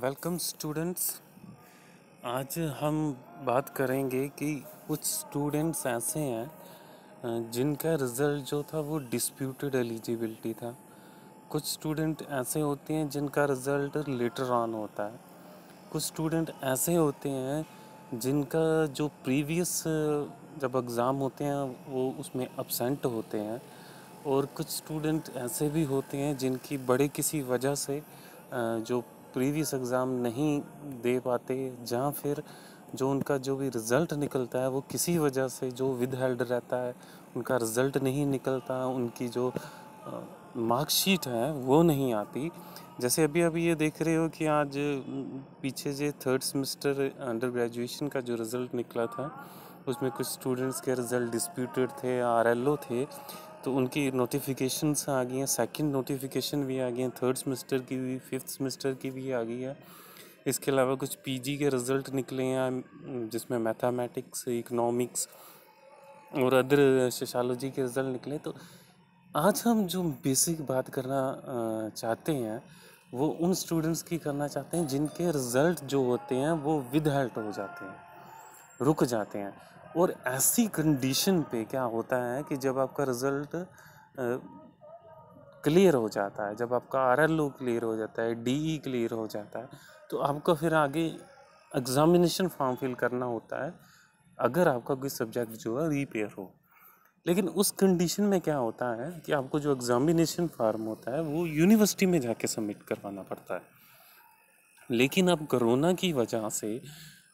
welcome students आज हम बात करेंगे कि कुछ स्टूडेंट्स ऐसे हैं जिनका रिज़ल्ट जो था वो डिस्प्यूटेड एलिजिबिलिटी था कुछ स्टूडेंट ऐसे होते हैं जिनका रिज़ल्ट लेटर ऑन होता है कुछ स्टूडेंट ऐसे होते हैं जिनका जो प्रीवियस जब एग्ज़ाम होते हैं वो उसमें एबसेंट होते हैं और कुछ स्टूडेंट ऐसे भी होते हैं जिनकी बड़े किसी वजह से जो प्रीवियस एग्ज़ाम नहीं दे पाते जहाँ फिर जो उनका जो भी रिज़ल्ट निकलता है वो किसी वजह से जो विद हेल्ड रहता है उनका रिज़ल्ट नहीं निकलता उनकी जो मार्कशीट है वो नहीं आती जैसे अभी अभी ये देख रहे हो कि आज पीछे जे थर्ड सेमेस्टर अंडर ग्रेजुएशन का जो रिज़ल्ट निकला था उसमें कुछ स्टूडेंट्स के रिज़ल्ट डिस्प्यूटेड थे आर थे तो उनकी नोटिफिकेशंस आ गई हैं सेकंड नोटिफिकेशन भी आ गई हैं थर्ड सेमेस्टर की भी फिफ्थ सेमेस्टर की भी आ गई है इसके अलावा कुछ पीजी के रिज़ल्ट निकले हैं जिसमें मैथमेटिक्स इकोनॉमिक्स और अदर सोशालोजी के रिज़ल्ट निकले तो आज हम जो बेसिक बात करना चाहते हैं वो उन स्टूडेंट्स की करना चाहते हैं जिनके रिज़ल्ट जो होते हैं वो विद हेल्ट हो जाते हैं रुक जाते हैं और ऐसी कंडीशन पे क्या होता है कि जब आपका रिज़ल्ट क्लियर हो जाता है जब आपका आर एल ओ क्लियर हो जाता है डी ई क्लियर हो जाता है तो आपका फिर आगे एग्ज़ामिनेशन फॉर्म फिल करना होता है अगर आपका कोई सब्जेक्ट जो है रिपेयर हो लेकिन उस कंडीशन में क्या होता है कि आपको जो एग्ज़ामिनेशन फार्म होता है वो यूनिवर्सिटी में जाके सबमिट करवाना पड़ता है लेकिन अब कोरोना की वजह से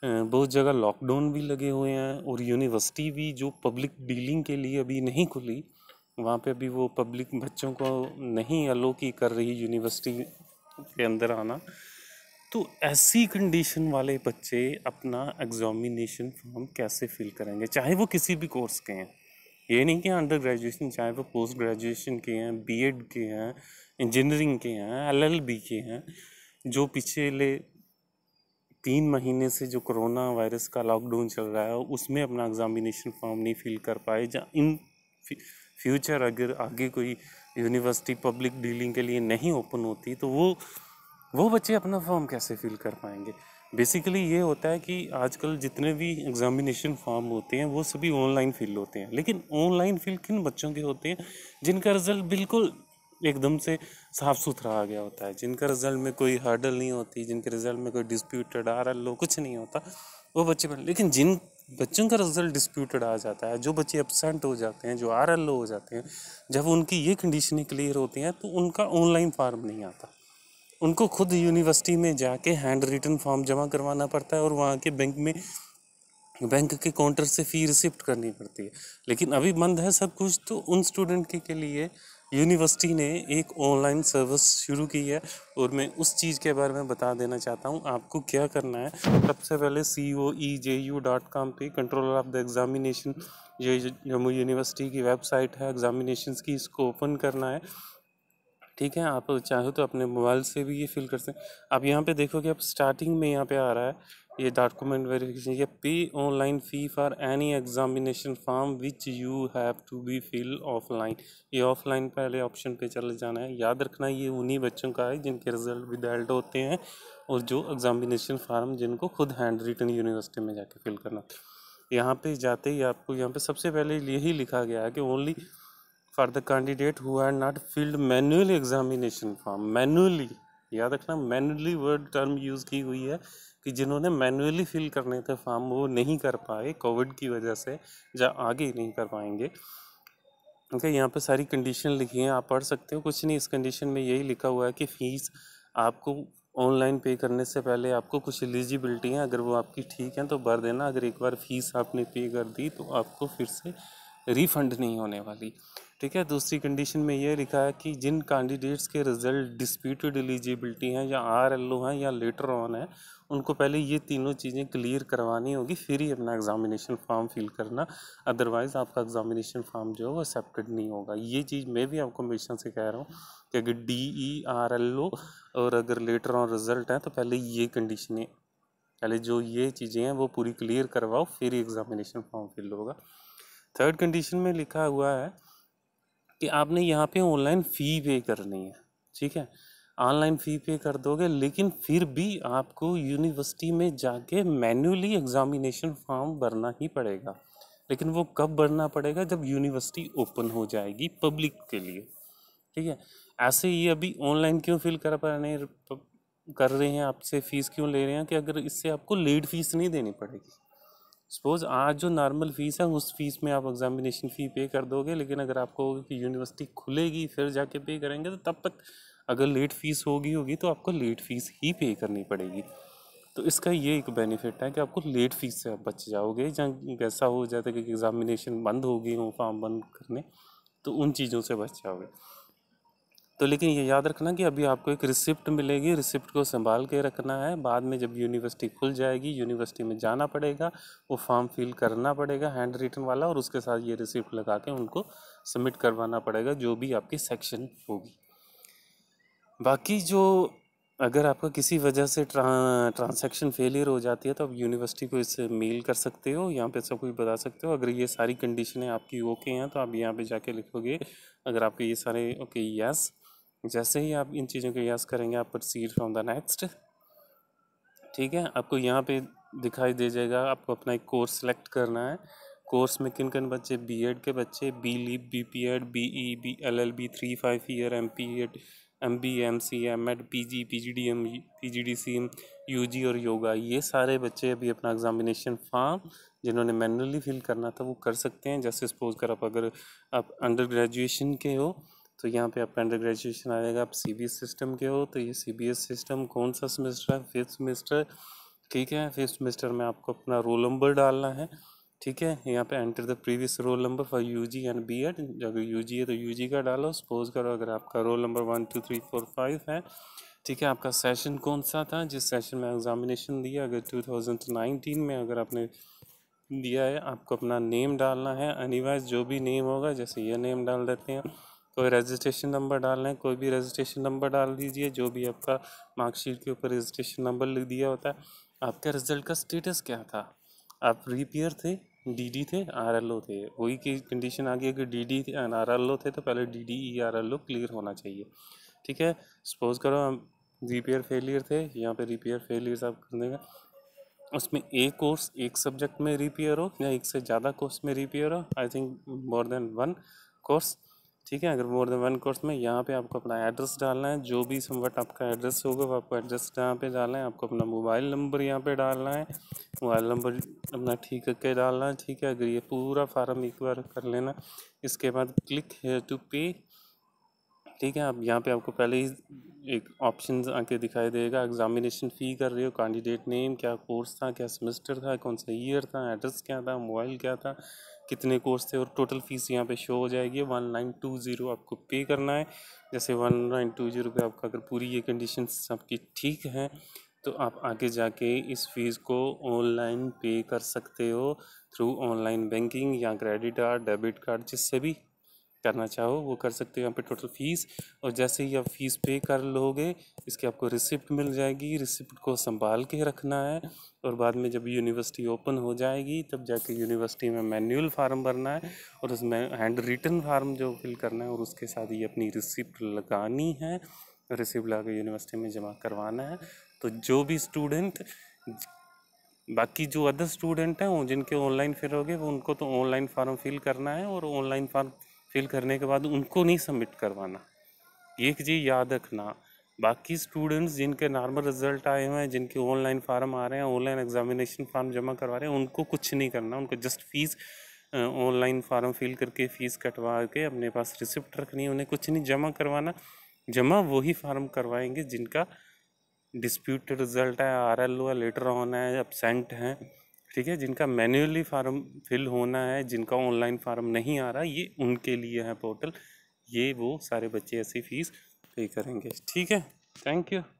बहुत जगह लॉकडाउन भी लगे हुए हैं और यूनिवर्सिटी भी जो पब्लिक डीलिंग के लिए अभी नहीं खुली वहाँ पे अभी वो पब्लिक बच्चों को नहीं अलो की कर रही यूनिवर्सिटी के अंदर आना तो ऐसी कंडीशन वाले बच्चे अपना एग्जामिनेशन फॉर्म कैसे फिल करेंगे चाहे वो किसी भी कोर्स के हैं ये नहीं कि अंडर ग्रेजुएशन चाहे वो पोस्ट ग्रेजुएशन के हैं बीएड के हैं इंजीनियरिंग के हैं एलएलबी के हैं जो पिछले तीन महीने से जो कोरोना वायरस का लॉकडाउन चल रहा है उसमें अपना एग्ज़ामिनेशन फॉर्म नहीं फिल कर पाए जहाँ इन फ्यूचर अगर आगे कोई यूनिवर्सिटी पब्लिक डीलिंग के लिए नहीं ओपन होती तो वो वो बच्चे अपना फॉर्म कैसे फिल कर पाएंगे बेसिकली ये होता है कि आजकल जितने भी एग्ज़ामिनेशन फॉर्म होते हैं वो सभी ऑनलाइन फिल होते हैं लेकिन ऑनलाइन फिल किन बच्चों के होते हैं जिनका रिज़ल्ट बिल्कुल एकदम से साफ़ सुथरा आ गया होता है जिनका रिज़ल्ट में कोई हर्डल नहीं होती जिनके रिज़ल्ट में कोई डिस्प्यूटेड आ रहा लो कुछ नहीं होता वो बच्चे पढ़ लेकिन जिन बच्चों का रिज़ल्ट डिस्प्यूटेड आ जाता है जो बच्चे एबसेंट हो जाते हैं जो आर एल ओ हो जाते हैं जब उनकी ये कंडीशन क्लियर होती हैं तो उनका ऑनलाइन फार्म नहीं आता उनको खुद यूनिवर्सिटी में जाके हैंड रिटन फॉर्म जमा करवाना पड़ता है और वहाँ के बैंक में बैंक के काउंटर से फ़ी रिसिप्ट करनी पड़ती है लेकिन अभी बंद है सब कुछ तो उन स्टूडेंट के, के लिए यूनिवर्सिटी ने एक ऑनलाइन सर्विस शुरू की है और मैं उस चीज़ के बारे में बता देना चाहता हूँ आपको क्या करना है सबसे पहले C O E J U dot com पर कंट्रोलर ऑफ द एग्ज़ामिनेशन ये जम्मू यूनिवर्सिटी की वेबसाइट है एग्ज़ामिनेशन की इसको ओपन करना है ठीक है आप चाहो तो अपने मोबाइल से भी ये फिल कर सकते हैं आप यहाँ पे देखोगे आप स्टार्टिंग में यहाँ पे आ रहा है ये डॉक्यूमेंट वेरिफिकेशन ये pay online fee for any examination form which you have to be fill offline ये ऑफलाइन पहले ऑप्शन पे चले जाना है याद रखना ये उन्हीं बच्चों का है जिनके रिजल्ट विदाल्ट होते हैं और जो एग्जामिनेशन फॉर्म जिनको खुद हैंड रिटन यूनिवर्सिटी में जाके फिल करना यहाँ पे जाते ही आपको यहाँ पे सबसे पहले यही लिखा गया है कि only for the candidate who are not filled manually examination form manually याद रखना मैनुअली वर्ड टर्म यूज़ की हुई है कि जिन्होंने मैनुअली फिल करने थे फॉर्म वो नहीं कर पाए कोविड की वजह से या आगे नहीं कर पाएंगे ठीक है यहाँ पे सारी कंडीशन लिखी है आप पढ़ सकते हो कुछ नहीं इस कंडीशन में यही लिखा हुआ है कि फ़ीस आपको ऑनलाइन पे करने से पहले आपको कुछ एलिजिबिलिटी हैं अगर वो आपकी ठीक हैं तो भर देना अगर एक बार फ़ीस आपने पे कर दी तो आपको फिर से रिफंड नहीं होने वाली ठीक है दूसरी कंडीशन में यह लिखा है कि जिन कैंडिडेट्स के रिजल्ट डिस्प्यूटेड एलिजिबिलिटी हैं या आर एल ओ हैं या लेटर ऑन है उनको पहले ये तीनों चीज़ें क्लियर करवानी होगी फिर ही अपना एग्जामिनेशन फॉर्म फिल करना अदरवाइज़ आपका एग्जामिनेशन फॉर्म जो है वो एक्सेप्टेड नहीं होगा ये चीज़ मैं भी आपको हमेशा से कह रहा हूँ कि अगर D E R L O और अगर लेटर ऑन रिजल्ट है तो पहले ये कंडीशनें पहले जो ये चीज़ें हैं वो पूरी क्लियर करवाओ फिर ही एग्ज़ामिनेशन फॉर्म फिल होगा थर्ड कंडीशन में लिखा हुआ है कि आपने यहाँ पे ऑनलाइन फ़ी पे करनी है ठीक है ऑनलाइन फ़ी पे कर दोगे लेकिन फिर भी आपको यूनिवर्सिटी में जाके मैन्युअली एग्ज़ामिनेशन फॉर्म भरना ही पड़ेगा लेकिन वो कब भरना पड़ेगा जब यूनिवर्सिटी ओपन हो जाएगी पब्लिक के लिए ठीक है ऐसे ही अभी ऑनलाइन क्यों फिल कर पा रहे कर रहे हैं आपसे फ़ीस क्यों ले रहे हैं कि अगर इससे आपको लेट फीस नहीं देनी पड़ेगी सपोज़ आज जो नॉर्मल फ़ीस है उस फ़ीस में आप एग्ज़ामिनेशन फ़ी पे कर दोगे लेकिन अगर आपको कि यूनिवर्सिटी खुलेगी फिर जाके पे करेंगे तो तब तक अगर लेट फ़ीस होगी होगी तो आपको लेट फ़ीस ही पे करनी पड़ेगी तो इसका ये एक बेनिफिट है कि आपको लेट फ़ीस से आप बच जाओगे जहाँ ऐसा हो जाता है कि एग्ज़ामिनेशन बंद हो गई हो फॉर्म बंद करने तो उन चीज़ों से बच जाओगे तो लेकिन ये याद रखना कि अभी आपको एक रिसिप्ट मिलेगी रिसिप्ट को संभाल के रखना है बाद में जब यूनिवर्सिटी खुल जाएगी यूनिवर्सिटी में जाना पड़ेगा वो फॉर्म फिल करना पड़ेगा हैंड रिटन वाला और उसके साथ ये रिसिप्ट लगा के उनको सबमिट करवाना पड़ेगा जो भी आपकी सेक्शन होगी बाकी जो अगर आपका किसी वजह से ट्रा, ट्रांसैक्शन फेलियर हो जाती है तो आप यूनिवर्सिटी को इससे मेल कर सकते हो यहाँ पे सब कुछ बता सकते हो अगर ये सारी कंडीशनें आपकी ओके हैं तो आप यहाँ पे जाके लिखोगे अगर आपके ये सारे ओके यस जैसे ही आप इन चीज़ों के यास करेंगे आप प्रोसीड फ्रॉम द नेक्स्ट ठीक है आपको यहाँ पे दिखाई दे जाएगा आपको अपना एक कोर्स सेलेक्ट करना है कोर्स में किन किन बच्चे बीएड के बच्चे B lib B P Ed B E B L L B three five year M P Ed M B M C M Ed P G P G D M P G D C M U G और yoga ये सारे बच्चे अभी अपना examination form जिन्होंने manually fill करना था वो कर सकते हैं जैसे सपोज कर आप अगर आप अंडर ग्रेजुएशन के हो तो यहाँ पे आपका अंडर ग्रेजुएशन आ जाएगा आप सी बी एस सिस्टम के हो तो ये सी बी एस सिस्टम कौन सा सेमेस्टर है फिफ्थ सेमेस्टर ठीक है फिफ्थ सेमेस्टर में आपको अपना रोल नंबर डालना है ठीक है यहाँ पे enter the previous roll number for U G and B Ed अगर यू जी है तो यू जी का डालो सपोज करो अगर आपका roll number one two three four five है ठीक है आपका सेशन कौन सा था जिस सेशन में एग्जामिनेशन दिया अगर टू थाउजेंड नाइनटीन में अगर आपने दिया है आपको अपना नेम डालना है अनिवार्य जो भी नेम होगा जैसे ये नेम डाल देते हैं कोई रजिस्ट्रेशन नंबर डाल लें कोई भी रजिस्ट्रेशन नंबर डाल दीजिए जो भी आपका मार्कशीट के ऊपर रजिस्ट्रेशन नंबर लिख दिया होता है आपके रिजल्ट का स्टेटस क्या था आप रिपेयर थे डीडी थे आरएलओ थे वही की कंडीशन आ गई कि डी थे आरएलओ थे तो पहले डीडी ई आरएलओ क्लियर होना चाहिए ठीक है सपोज करो हम रिपेयर फेलियर थे यहाँ पे रिपेयर फेलियर आप कर देंगे उसमें एक कोर्स एक सब्जेक्ट में रिपेयर हो या एक से ज़्यादा कोर्स में रिपेयर हो I think more than one course ठीक है अगर मोर देन वन कोर्स में यहाँ पे आपको अपना एड्रेस डालना है जो भी समवट आपका एड्रेस होगा वो आपको एड्रेस यहाँ पे डालना है आपको अपना मोबाइल नंबर यहाँ पे डालना है मोबाइल नंबर अपना ठीक करके डालना है ठीक है अगर ये पूरा फार्म एक बार कर लेना इसके बाद क्लिक हेयर टू पे ठीक है अब यहाँ पे आपको पहले ही एक ऑप्शन आके दिखाई देगा एग्जामिनेशन फ़ी कर रहे हो कैंडिडेट नेम क्या कोर्स था क्या सेमेस्टर था कौन सा ईयर था एड्रेस क्या था मोबाइल क्या था कितने कोर्स थे और टोटल फ़ीस यहाँ पे शो हो जाएगी वन नाइन टू ज़ीरो आपको पे करना है जैसे वन नाइन टू ज़ीरो पे आपका अगर पूरी ये कंडीशन आपकी ठीक है तो आप आगे जाके इस फीस को ऑनलाइन पे कर सकते हो थ्रू ऑनलाइन बैंकिंग या क्रेडिट कार्ड डेबिट कार्ड जिससे भी करना चाहो वो कर सकते हो यहाँ पे टोटल फ़ीस और जैसे ही आप फीस पे कर लोगे इसकी आपको रिसिप्ट मिल जाएगी रिसिप्ट को संभाल के रखना है और बाद में जब यूनिवर्सिटी ओपन हो जाएगी तब जाके यूनिवर्सिटी में मैनुअल फार्म भरना है और उसमें हैंड रिटन फार्म जो फिल करना है और उसके साथ ही अपनी रिसिप्ट लगानी है रिसिप्ट लगा यूनिवर्सिटी में जमा करवाना है तो जो भी स्टूडेंट बाकी जो अदर स्टूडेंट हैं वो जिनके ऑनलाइन फिर हो गए वो उनको तो ऑनलाइन फार्म फिल करना है और ऑनलाइन फार्म फिल करने के बाद उनको नहीं सबमिट करवाना एक चीज़ याद रखना बाकी स्टूडेंट्स जिनके नॉर्मल रिजल्ट आए हुए हैं जिनके ऑनलाइन फार्म आ रहे हैं ऑनलाइन एग्जामिनेशन फार्म जमा करवा रहे हैं उनको कुछ नहीं करना उनको just fees online form fill करके फ़ीस कटवा के अपने पास रिसिप्ट रखनी है उन्हें कुछ नहीं जमा करवाना जमा वही फार्म करवाएंगे जिनका डिस्प्यूट रिजल्ट है आर एल ओ है लेटर ऑन है अपसेंट हैं ठीक है जिनका मैन्युअली फार्म फिल होना है जिनका ऑनलाइन फार्म नहीं आ रहा ये उनके लिए है पोर्टल ये वो सारे बच्चे ऐसी फ़ीस पे करेंगे ठीक है थैंक यू